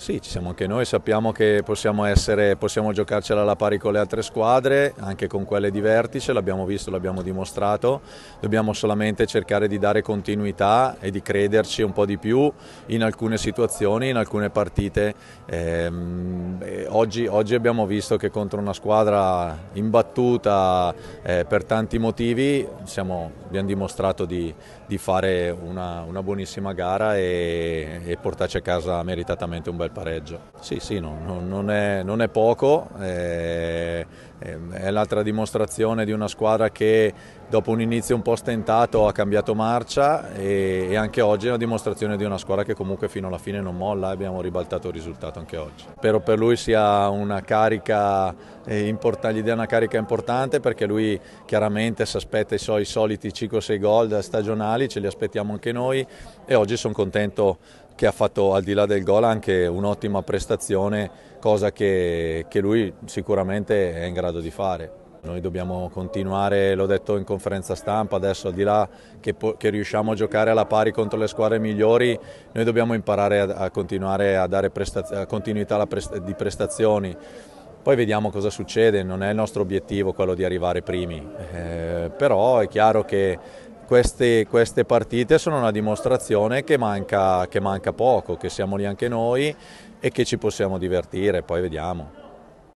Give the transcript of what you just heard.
Sì, ci siamo anche noi, sappiamo che possiamo, essere, possiamo giocarcela alla pari con le altre squadre, anche con quelle di vertice, l'abbiamo visto, l'abbiamo dimostrato, dobbiamo solamente cercare di dare continuità e di crederci un po' di più in alcune situazioni, in alcune partite. Eh, oggi, oggi, abbiamo visto che contro una squadra imbattuta eh, per tanti motivi siamo, abbiamo dimostrato di, di fare una, una, buonissima gara e, e portarci a casa meritatamente un bel il pareggio. Sì, sì, no, no, non, è, non, è, poco, è, eh, eh, è l'altra dimostrazione di una squadra che dopo un inizio un po' stentato ha cambiato marcia e, e, anche oggi è una dimostrazione di una squadra che comunque fino alla fine non molla e eh, abbiamo ribaltato il risultato anche oggi. Spero per lui sia una carica importante, gli dia una carica importante perché lui chiaramente si aspetta i suoi soliti 5-6 gol stagionali, ce li aspettiamo anche noi e oggi sono contento che ha fatto al di là del gol anche un'ottima prestazione, cosa che, che lui sicuramente è in grado di fare. Noi dobbiamo continuare, l'ho detto in conferenza stampa, adesso al di là che, che, riusciamo a giocare alla pari contro le squadre migliori, noi dobbiamo imparare a, a continuare a dare presta, continuità presta, di prestazioni. Poi vediamo cosa succede, non è il nostro obiettivo quello di arrivare primi, eh, però è chiaro che queste, queste, partite sono una dimostrazione che manca, che manca poco, che siamo lì anche noi e che ci possiamo divertire, poi vediamo.